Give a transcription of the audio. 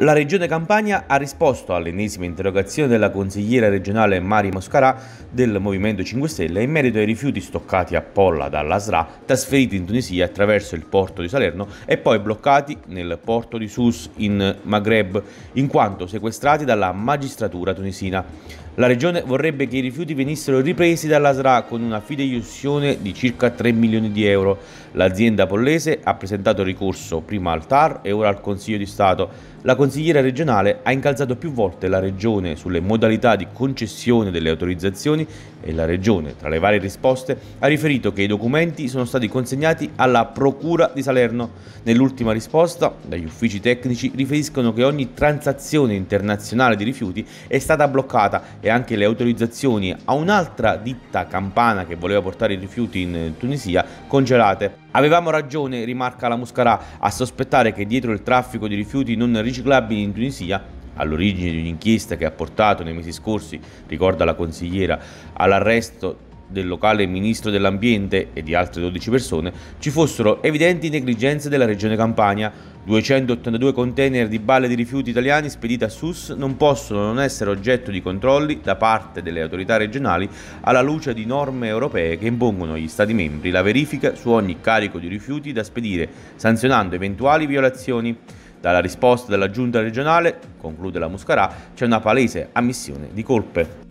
La Regione Campania ha risposto all'ennesima interrogazione della consigliera regionale Mari Moscarà del Movimento 5 Stelle in merito ai rifiuti stoccati a Polla dalla SRA, trasferiti in Tunisia attraverso il porto di Salerno e poi bloccati nel porto di Sus in Maghreb, in quanto sequestrati dalla magistratura tunisina. La Regione vorrebbe che i rifiuti venissero ripresi dalla SRA con una fideiussione di circa 3 milioni di euro. L'azienda pollese ha presentato ricorso prima al TAR e ora al Consiglio di Stato la consigliera regionale ha incalzato più volte la Regione sulle modalità di concessione delle autorizzazioni e la Regione, tra le varie risposte, ha riferito che i documenti sono stati consegnati alla Procura di Salerno. Nell'ultima risposta, dagli uffici tecnici riferiscono che ogni transazione internazionale di rifiuti è stata bloccata e anche le autorizzazioni a un'altra ditta campana che voleva portare i rifiuti in Tunisia congelate. Avevamo ragione, rimarca la Muscarà, a sospettare che dietro il traffico di rifiuti non riciclabili in Tunisia all'origine di un'inchiesta che ha portato nei mesi scorsi, ricorda la consigliera, all'arresto del locale ministro dell'ambiente e di altre 12 persone, ci fossero evidenti negligenze della regione Campania, 282 container di balle di rifiuti italiani spediti a SUS non possono non essere oggetto di controlli da parte delle autorità regionali alla luce di norme europee che impongono agli Stati membri la verifica su ogni carico di rifiuti da spedire, sanzionando eventuali violazioni. Dalla risposta della giunta regionale, conclude la Muscarà, c'è una palese ammissione di colpe.